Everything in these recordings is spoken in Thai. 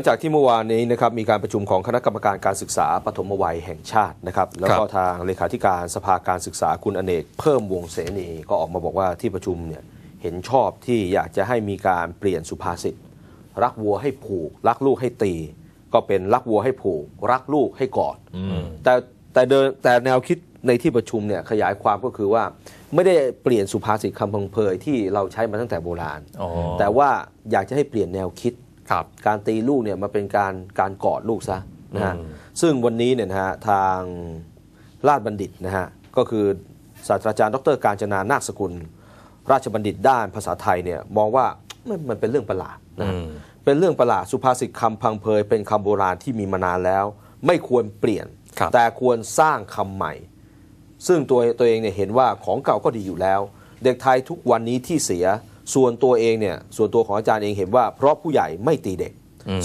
ลังจากที่เมื่อวานนี้นะครับมีการประชุมของคณะกรรมการการศึกษาปฐมวัยแห่งชาตินะครับแล้วก็ทางเลขาธิการสภาการศึกษาคุณอเนกเพิ่มวงเสนีก็ออกมาบอกว่าที่ประชุมเนี่ยเห็นชอบที่อยากจะให้มีการเปลี่ยนสุภาษิต รักวัวให้ผูก รักลูกให้ตี ก็เป็นรักวัวให้ผูก รักลูกให้กอดแต่แต่เดินแต่แนวคิดในที่ประชุมเนี่ยขยายความก็คือว่า ไม่ได้เปลี่ยนสุภาษิตคำพังเพยที่เราใช้มาตั้งแต่โบราณแต่ว่าอยากจะให้เปลี่ยนแนวคิดการตีลูกเนี่ยมาเป็นการการกอดลูกซะนะฮะซึ่งวันนี้เนี่ยนะฮะทางราชบัณฑิตนะฮะก็คือศาสตราจารย์ ดรการจนานาคสกุล ราชบัณฑิตด้านภาษาไทยเนี่ยมองว่ามมันเป็นเรื่องประหลาดนะเป็นเรื่องประหลาดสุภาษิตคำพังเพยเป็นคำโบราณที่มีมานานแล้ว ไม่ควรเปลี่ยน แต่ควรสร้างคำใหม่ ซึ่งตัวตัวเองเนี่ยเห็นว่าของเก่าก็ดีอยู่แล้ว เด็กไทยทุกวันนี้ที่เสียส่วนตัวเองเนี่ย ส่วนตัวของอาจารย์เองเห็นว่าเพราะผู้ใหญ่ไม่ตีเด็ก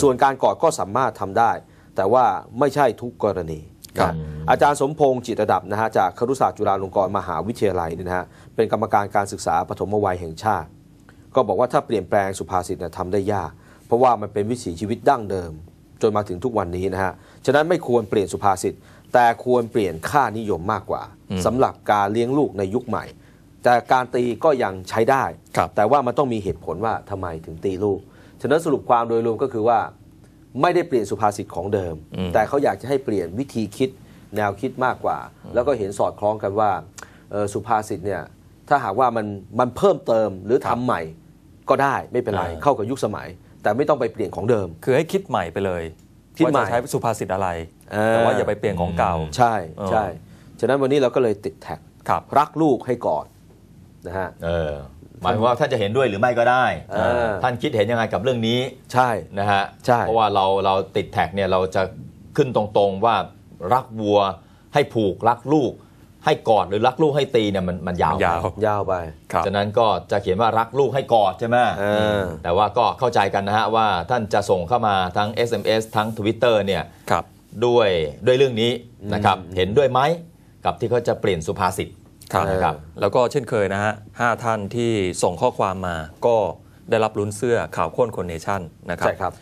ส่วนการกอดก็สามารถทำได้ แต่ว่าไม่ใช่ทุกกรณีครับอาจารย์สมพงษ์จิตระดับนะฮะจากครุศาสตร์จุฬาลงกรณ์ มหาวิทยาลัยนี่นะฮะเป็นกรรมการการศึกษาปฐมวัยแห่งชาติ ก็บอกว่าถ้าเปลี่ยนแปลงสุภาษิตเนี่ยทำได้ยาก เพราะว่ามันเป็นวิถีชีวิตดั้งเดิมจนมาถึงทุกวันนี้นะฮะฉะนั้นไม่ควรเปลี่ยนสุภาษิตแต่ควรเปลี่ยนค่านิยมมากกว่า สำหรับการเลี้ยงลูกในยุคใหม่แต่การตีก็ยังใช้ได้ แต่ว่ามันต้องมีเหตุผลว่าทำไมถึงตีลูก ฉะนั้นสรุปความโดยรวมก็คือว่า ไม่ได้เปลี่ยนสุภาษิตของเดิม แต่เขาอยากจะให้เปลี่ยนวิธีคิดแนวคิดมากกว่า แล้วก็เห็นสอดคล้องกันว่าสุภาษิตเนี่ย ถ้าหากว่ามันมันเพิ่มเติมหรือทำใหม่ก็ได้ไม่เป็นไรเข้ากับยุคสมัย แต่ไม่ต้องไปเปลี่ยนของเดิม คือให้คิดใหม่ไปเลยคิดใหม่ใช้สุภาษิตอะไรแต่ว่าอย่าไปเปลี่ยนของเก่า ใช่ใช่ฉะนั้นวันนี้เราก็เลยติดแท็กรักลูกให้กอดนะฮะ เออ หมายวว่าท่านจะเห็นด้วยหรือไม่ก็ได้ ท่านคิดเห็นยังไงกับเรื่องนี้ ใช่ นะฮะ ใช่ เพราะว่าเราเราติดแท็กเนี่ยเราจะขึ้นตรงๆ ว่ารักวัวให้ผูกรักลูก ให้กอดหรือรักลูกให้ตีเนี่ยมันมันยาวยาวยาวไปฉะนั้นก็จะเขียนว่ารักลูกให้กอดใช่ไหม แต่ว่าก็เข้าใจกันนะฮะว่าท่านจะส่งเข้ามาทั้ง SMS ทั้ง Twitter เนี่ยด้วยด้วยเรื่องนี้นะครับ เห็นด้วยไหมกับที่เขาจะเปลี่ยนสุภาษิตครับแล้วก็เช่นเคยนะฮะห้าท่านที่ส่งข้อความมาก็ได้รับลุ้นเสื้อข่าวข้นคนเนชั่นนะครับใช่ครับ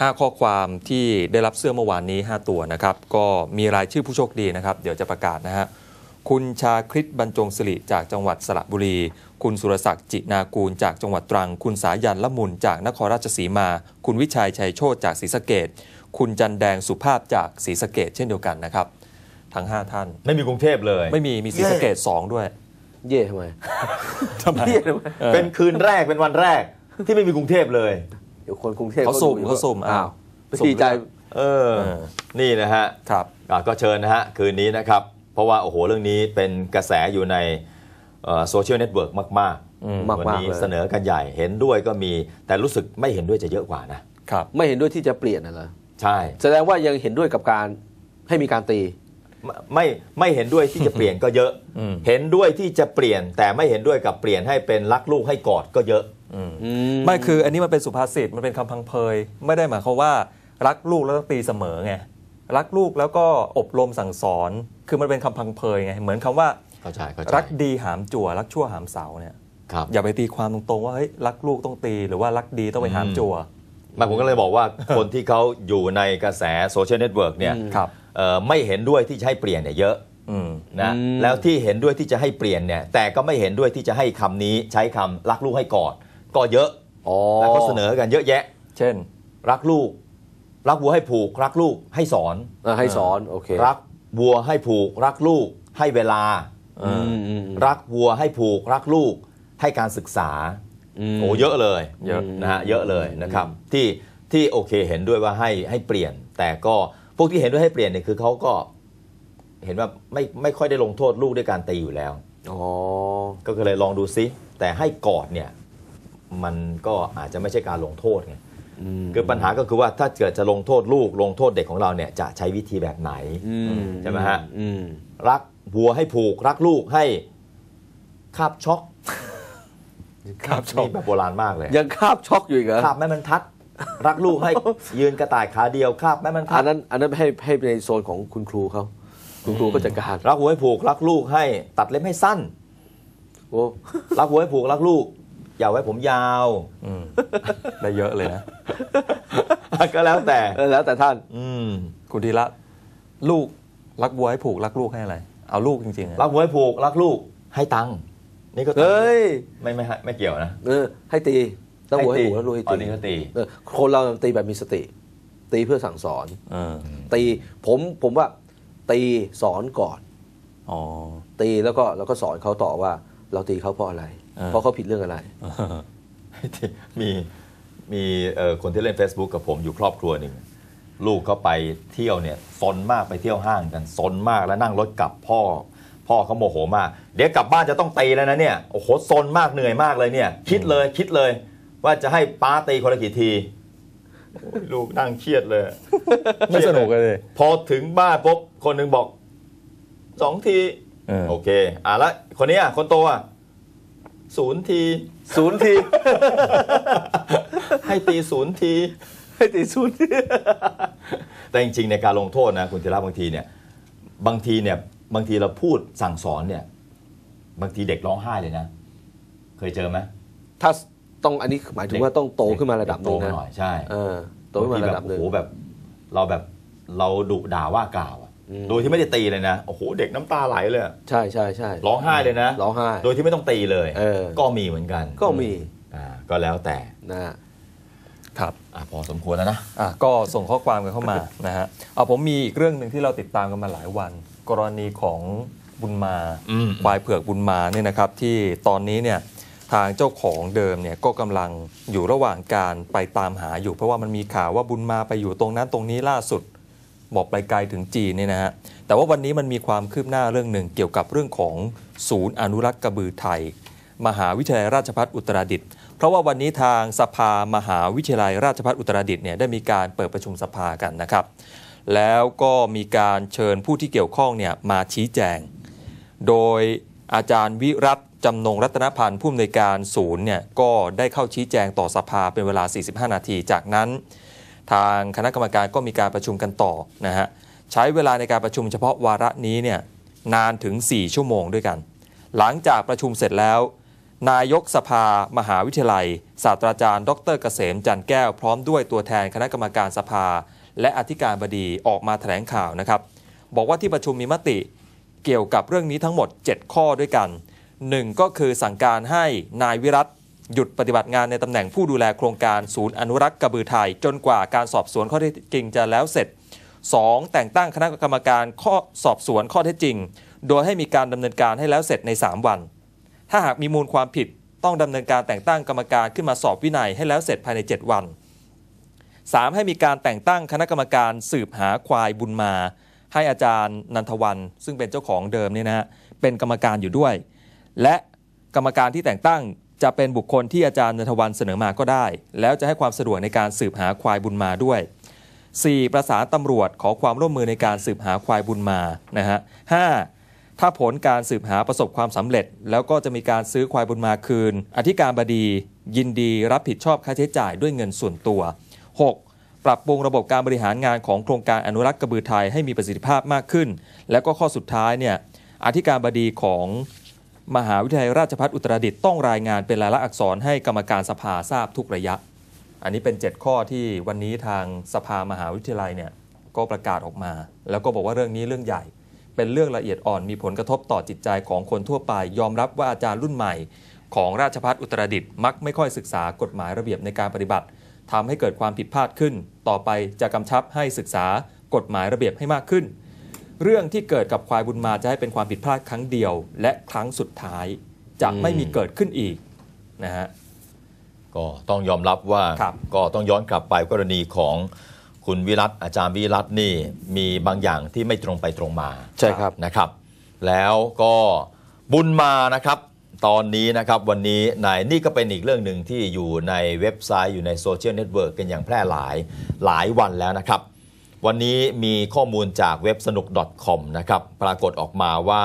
ห้าข้อความที่ได้รับเสื้อเมื่อวานนี้ 5 ตัวนะครับ ก็มีรายชื่อผู้โชคดีนะครับเดี๋ยวจะประกาศนะฮะคุณชาคริตบรรจงสิริจากจังหวัดสระบุรี คุณสุรศักดิ์จินากูล จากจังหวัดตรัง คุณสายันละมุนจาก นครราชสีมา คุณวิชัยชัยโชตจากศรีสะเกดคุณจันแดงสุภาพจากศรีสะเกดเช่นเดียวกันนะครับทั้ง 5 ท่าน ไม่มีกรุงเทพเลย ไม่มี มีศรีสะเกดสองด้วย เย่ทำไมทำไมเป็นคืนแรกเป็นวันแรก ที่ไม่มีกรุงเทพเลยเดี๋ยวคนกรุงเทพเขาสุ่มเขาสุ่มอ้าวดีใจเออนี่นะฮะครับก็เชิญนะฮะ คืนนี้นะครับ เพราะว่าโอ้โหเรื่องนี้เป็นกระแสอยู่ในโซเชียลเน็ตเวิร์กมากๆวันนี้เสนอกันใหญ่เห็นด้วยก็มีแต่รู้สึกไม่เห็นด้วยจะเยอะกว่านะครับไม่เห็นด้วยที่จะเปลี่ยนนะเหรอใช่ แสดงว่ายังเห็นด้วยกับการให้มีการตีไม่ไม่เห็นด้วยที่จะเปลี่ยนก็เยอะ เห็นด้วยที่จะเปลี่ยน แต่ไม่เห็นด้วยกับเปลี่ยนให้เป็นรักลูกให้กอดก็เยอะไม่คืออันนี้มันเป็นสุภาษิตมันเป็นคำพังเพยไม่ได้หมายความว่ารักลูกแล้วต้องตีเสมอไงรักลูกแล้วก็อบรมสั่งสอนคือมันเป็นคำพังเพยไงเหมือนคำว่ารักดีหามจั่วรักชั่วหามเสาเนี่ยอย่าไปตีความตรงๆว่าเฮ้ยรักลูกต้องตีหรือว่ารักดีต้องไปหามจั่วมาผมก็เลยบอกว่าคนที่เขาอยู่ในกระแสโซเชียลเน็ตเวิร์กเนี่ยไม่เห็นด้วยที่จะให้เปลี่ยนเนี่ยเยอะนะแล้วที่เห็นด้วยที่จะให้เปลี่ยนเนี่ย แต่ก็ไม่เห็นด้วยที่จะให้คำนี้ใช้คำรักลูกให้กอดก็เยอะแล้วก็เสนอกันเยอะแยะ เช่น รักลูก รักวัวให้ผูกรักลูกให้สอนให้สอนโอเครักวัวให้ผูกรักลูกให้เวลารักวัวให้ผูกรักลูกให้การศึกษาโอ้เยอะเลยเยอะนะฮะเยอะเลยนะครับ ที่ที่โอเคเห็นด้วยว่าให้ให้เปลี่ยน แต่ก็พวกที่เห็นด้วยให้เปลี่ยนเนี่ยคือเขาก็เห็นว่าไม่ไม่ค่อยได้ลงโทษลูกด้วยการตีอยู่แล้วก็เลยลองดูซิ แต่ให้กอดเนี่ย มันก็อาจจะไม่ใช่การลงโทษไงคือปัญหาก็คือว่าถ้าเกิดจะลงโทษลูก ลงโทษเด็กของเราเนี่ย จะใช้วิธีแบบไหนใช่ไหมฮะรักบัวให้ผูกรักลูกให้คาบช็อกคาบช็อกแบบโบราณมากเลยยังคาบช็อกอยู่อีกเหรอคาบแม่มันทัดรักลูกให้ ยืนกระต่ายขาเดียวครับแม่มันครัอันนั้น อันนั้นให้ให้ในโซนของคุณครูเขาคุณครูก็จัดการรักหัวให้ผูก รักลูกให้ ตัดเล็บให้สั้น โอ้รักหัวให้ผูกรักลูกอย่าไว้ผมยาว อืได้เยอะเลยนะก็แล้วแต่ แล้ว แต่ท่าน อืม คุณธีระลูก รักหัวให้ผูก รักลูกให้อะไรเอาลูกจริงๆรักหัวให้ผูกรักลูก ให้ตังค์นี่ก็ตงเฮ้ยไม่ไม่ ไม่เกี่ยวนะเออให้ตีต้องหัวให้หูแล้วรู้ให้อนีก็ตีคนเราตีแบบมีสติ ตีเพื่อสั่งสอนอตีผมผมว่าตีสอนก่อนอตีแล้วก็แล้วก็สอนเขาต่อว่าเราตีเขาเพราะอะไร เพราะเขาผิดเรื่องอะไรมีมีคนที่เล่น Facebook กับผมอยู่ครอบครัวหนึ่งลูกเขาไปเที่ยวเนี่ยซนมากไปเที่ยวห้างกันซนมากแล้วนั่งรถกลับพ่อ พ่อเขาโมโหมากเดี๋ยวกลับบ้านจะต้องตีแล้วนะเนี่ยโอ้โหซนมากเหนื่อยมากเลยเนี่ย คิดเลยคิดเลยว่าจะให้ป้าตีคนละกี่ที ลูกนั่งเครียดเลย ไม่สนุกเลย พอถึงบ้านปุ๊บคนหนึ่งบอก สองทีโอเคอ่ะแล้วคนนี้อ่ะคนโตอ่ะศูนย์ทีศูนย์ที ให้ตีศูนย์ที ให้ตีศูนย์ที แต่จริงๆในการลงโทษนะคุณธีระบางทีเนี่ย บางทีเนี่ย บางทีเราพูดสั่งสอนเนี่ยบางทีเด็กร้องไห้เลยนะ เคยเจอไหมถ้าต้องอันนี้หมายถึงว่าต้องโตขึ้นมาระดับหนึ่งนะโตหน่อยใช่โตขึ้นมาระดับหนึ่งโอ้โหแบบเราแบบเราดุด่าว่ากล่าวโดยที่ไม่ได้ตีเลยนะ โอ้โห เด็กน้ำตาไหลเลย ใช่ใช่ใช่ร้องไห้เลยนะ ร้องไห้โดยที่ไม่ต้องตีเลยเออก็มีเหมือนกันก็มีอ่าก็แล้วแต่นะครับอพอสมควรแล้วนะะก็ส่งข้อความกันเข้ามานะฮะเอาผมมีอีกเรื่องหนึ่งที่เราติดตามกันมาหลายวัน กรณีของบุญมาควายเผือกบุญมาเนี่ยนะครับ ที่ตอนนี้เนี่ยทางเจ้าของเดิมเนี่ยก็กำลังอยู่ระหว่างการไปตามหาอยู่ เพราะว่ามันมีข่าวว่าบุญมาไปอยู่ตรงนั้นตรงนี้ล่าสุดบอกไปไกลถึงจีนเนี่ยนะฮะแต่ว่าวันนี้มันมีความคืบหน้าเรื่องหนึ่งเกี่ยวกับเรื่องของศูนย์อนุรักษ์กระบือไทย มหาวิทยาลัยราชภัฏอุตรดิตถ์เพราะว่าวันนี้ทางสภามหาวิทยาลัยราชภัฏอุตรดิตถ์เนี่ยได้มีการเปิดประชุมสภากันนะครับ แล้วก็มีการเชิญผู้ที่เกี่ยวข้องเนี่ยมาชี้แจงโดยอาจารย์วิรัตจำนงรัตนพันธ์ผู้อำนวยการศูนย์เนี่ยก็ได้เข้าชี้แจงต่อสภาเป็นเวลา 45 นาที จากนั้นทางคณะกรรมการก็มีการประชุมกันต่อนะฮะใช้เวลาในการประชุมเฉพาะวาระนี้เนี่ยนานถึง 4 ชั่วโมงด้วยกัน หลังจากประชุมเสร็จแล้ว นายกสภามหาวิทยาลัย ศาสตราจารย์ ดรเกษม จันแก้วพร้อมด้วยตัวแทนคณะกรรมการสภา และอธิการบดีออกมาแถลงข่าวนะครับบอกว่าที่ประชุมมีมติเกี่ยวกับเรื่องนี้ทั้งหมด 7 ข้อด้วยกัน 1. ก็คือสั่งการให้นายวิรัตหยุดปฏิบัติงานในตำแหน่งผู้ดูแลโครงการศูนย์อนุรักษ์กระบือไทยจนกว่าการสอบสวนข้อเท็จจริงจะแล้วเสร็จ 2. แต่งตั้งคณะกรรมการข้อสอบสวนข้อเท็จจริง โดยให้มีการดำเนินการให้แล้วเสร็จใน 3 วัน ถ้าหากมีมูลความผิดต้องดำเนินการแต่งตั้งกรรมการขึ้นมาสอบวินัยให้แล้วเสร็จภายใน 7 วัน 3. ให้มีการแต่งตั้งคณะกรรมการสืบหาควายบุญมาให้อาจารย์นันทวันซึ่งเป็นเจ้าของเดิมนี่นะฮะเป็นกรรมการอยู่ด้วย และกรรมการที่แต่งตั้งจะเป็นบุคคลที่อาจารย์นันทวันเสนอมาก็ได้ แล้วจะให้ความสะดวกในการสืบหาควายบุญมาด้วย 4. ประสานตำรวจขอความร่วมมือในการสืบหาควายบุญมานะฮะ 5. ถ้าผลการสืบหาประสบความสำเร็จ แล้วก็จะมีการซื้อควายบุญมาคืน อธิการบดี ยินดีรับผิดชอบค่าใช้จ่ายด้วยเงินส่วนตัว 6. ปรับปรุงระบบการบริหารงานของโครงการอนุรักษ์กระบือไทยให้มีประสิทธิภาพมากขึ้น แล้วก็ข้อสุดท้ายเนี่ยอธิการบดีของมหาวิทยาลัยราชภัฏอุตรดิตถ์ต้องรายงานเป็นลายลักษณ์อักษรให้กรรมการสภาทราบทุกระยะ อันนี้เป็น 7 ข้อที่วันนี้ทางสภามหาวิทยาลัยเนี่ยก็ประกาศออกมา แล้วก็บอกว่าเรื่องนี้เรื่องใหญ่ เป็นเรื่องละเอียดอ่อนมีผลกระทบต่อจิตใจของคนทั่วไป ยอมรับว่าอาจารย์รุ่นใหม่ ของราชภัฏอุตรดิตถ์มัก ไม่ค่อยศึกษากฎหมายระเบียบในการปฏิบัติทำให้เกิดความผิดพลาดขึ้น ต่อไปจะกำชับให้ศึกษากฎหมายระเบียบให้มากขึ้น เรื่องที่เกิดกับควายบุญมาจะให้เป็นความผิดพลาดครั้งเดียว และครั้งสุดท้ายจะไม่มีเกิดขึ้นอีกนะฮะ ก็ต้องยอมรับว่าก็ต้องย้อนกลับไปกรณีของคุณวิรัตอาจารย์วิรัตนี่มีบางอย่างที่ไม่ตรงไปตรงมาใช่ครับนะครับ แล้วก็บุญมานะครับตอนนี้นะครับ วันนี้นนี่ก็เป็นอีกเรื่องหนึ่งที่อยู่ในเว็บไซต์อยู่ในโซเชียลเน็ตเวิร์กกันอย่างแพร่หลายหลายวันแล้วนะครับ วันนี้มีข้อมูลจากเว็บสนุก .com นะครับปรากฏออกมาว่า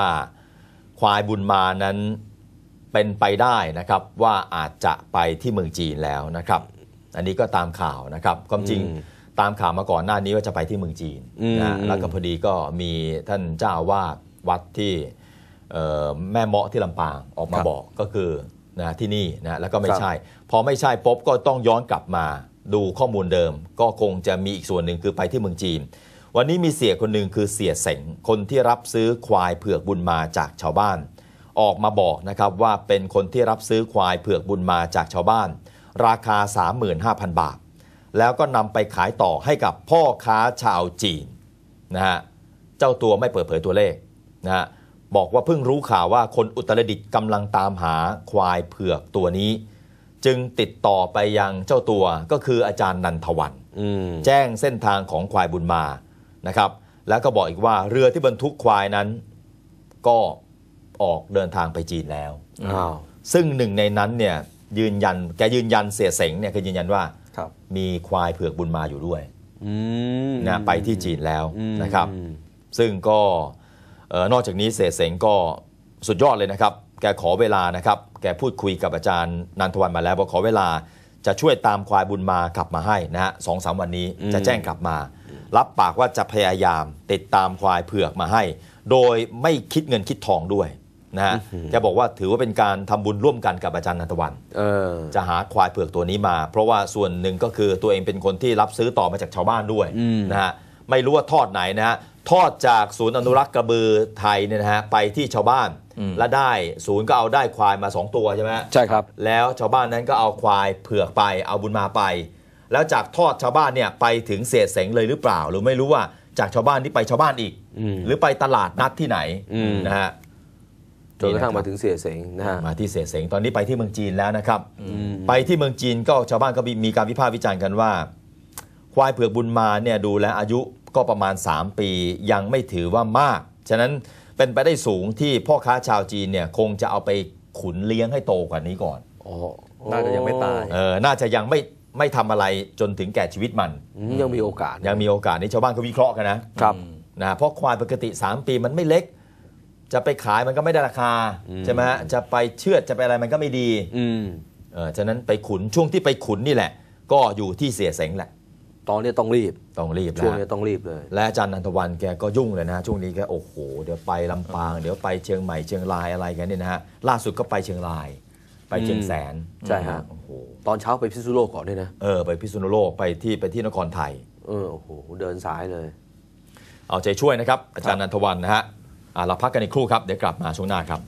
ควายบุญมานั้นเป็นไปได้นะครับ ว่าอาจจะไปที่เมืองจีนแล้วนะครับอันนี้ก็ตามข่าวนะครับความจริงตามข่าวมาก่อนหน้านี้ว่าจะไปที่เมืองจีนนะแล้วก็พอดีก็มีท่านเจ้าวาดวัดที่แม่เมาะที่ลำปางออกมาบอกก็คือนะที่นี่นะแล้วก็ไม่ใช่ พอไม่ใช่ ปุ๊บ ก็ต้องย้อนกลับมาดูข้อมูลเดิม ก็คงจะมีอีกส่วนหนึ่งคือไปที่เมืองจีน วันนี้มีเสียคนหนึ่งคือเสียเสงคนที่รับซื้อควายเผือกบุญมาจากชาวบ้าน ออกมาบอกนะครับว่าเป็นคนที่รับซื้อควายเผือกบุญมาจากชาวบ้านราคา35,000บาท แล้วก็นำไปขายต่อให้กับพ่อค้าชาวจีนนะฮะเจ้าตัวไม่เปิดเผยตัวเลขนะฮะบอกว่าเพิ่งรู้ข่าวว่าคนอุตรดิตถ์กำลังตามหาควายเผือกตัวนี้ จึงติดต่อไปยังเจ้าตัว ก็คืออาจารย์นันทวันแจ้งเส้นทางของควายบุญมานะครับ แล้วก็บอกอีกว่า เรือที่บรรทุกควายนั้น ก็ออกเดินทางไปจีนแล้วซึ่งหนึ่งในนั้นเนี่ยยืนยันแกยืนยันเสียเสงเนี่ยคืยืนยันว่ามีควายเผือกบุญมาอยู่ด้วยนะไปที่จีนแล้วนะครับ ซึ่งก็นอกจากนี้เสเสงก็สุดยอดเลยนะครับ แกขอเวลานะครับ แกพูดคุยกับอาจารย์นันทวันมาแล้วบอกขอเวลาจะช่วยตามควายบุญมากลับมาให้นะฮะสองสามวันนี้จะแจ้งกลับมา รับปากว่าจะพยายามติดตามควายเผือกมาให้ โดยไม่คิดเงินคิดทองด้วยนะฮะจะบอกว่าถือว่าเป็นการทำบุญร่วมกันกับอาจารย์นันทวันจะหาควายเผือกตัวนี้มา เพราะว่าส่วนหนึ่งก็คือตัวเองเป็นคนที่รับซื้อต่อมาจากชาวบ้านด้วยนะฮะไม่รู้ว่าทอดไหนนะฮะทอดจากศูนย์อนุรักษ์กระบือไทยเนี่ยนะฮะไปที่ชาวบ้านและได้ศูนย์ก็เอาได้ควายมา2ตัวใช่ไหมใช่ครับ แล้วชาวบ้านนั้นก็เอาควายเผือกไปเอาบุญมาไป แล้วจากทอดชาวบ้านเนี่ยไปถึงเสียเสงเลยหรือเปล่าหรือไม่รู้ว่าจากชาวบ้านที่ไปชาวบ้านอีกหรือไปตลาดนัดที่ไหนนะฮะจนกระทั่งมาถึงเสียเสงนะฮะมาที่เสียเสงตอนนี้ไปที่เมืองจีนแล้วนะครับไปที่เมืองจีนก็ชาวบ้านก็มีการวิพากษ์วิจารณ์กันว่าควายเผือกบุญมาเนี่ยดูแลอายุก็ประมาณ 3 ปียังไม่ถือว่ามาก ฉะนั้นเป็นไปได้สูงที่พ่อค้าชาวจีนเนี่ยคงจะเอาไปขุนเลี้ยงให้โตกว่านี้ก่อน อ๋อน่าจะยังไม่ตายเออน่าจะยังไม่ไม่ทำอะไรจนถึงแก่ชีวิตมัน ยังมีโอกาส ยังมีโอกาสนี่ชาวบ้านเขาวิเคราะห์กันนะ ครับนะเพราะควายปกติ 3 ปีมันไม่เล็ก จะไปขายมันก็ไม่ได้ราคาใช่ไหมจะไปเชือดจะไปอะไรมันก็ไม่ดี อืมเออฉะนั้นไปขุนช่วงที่ไปขุนนี่แหละ ก็อยู่ที่เสียเสงแหละตอนนี้ต้องรีบ ต้องรีบช่วงนี้ต้องรีบเลย และอาจารย์นันทวันแกก็ยุ่งเลยนะฮะ ช่วงนี้แกโอ้โหเดี๋ยวไปลำปาง เดี๋ยวไปเชียงใหม่เชียงรายอะไรกันเนี่ยนะฮะ ล่าสุดก็ไปเชียงราย ไปเชียงแสนใช่ฮะ โอ้โห ตอนเช้าไปพิษณุโลกก่อนด้วยนะ เออไปพิษณุโลกไปที่ไปที่นครไทย เออโอ้โหเดินสายเลย เอาใจช่วยนะครับ อาจารย์นันทวันนะฮะเราพักกันอีกครู่ครับเดี๋ยวกลับมาช่วงหน้าครับ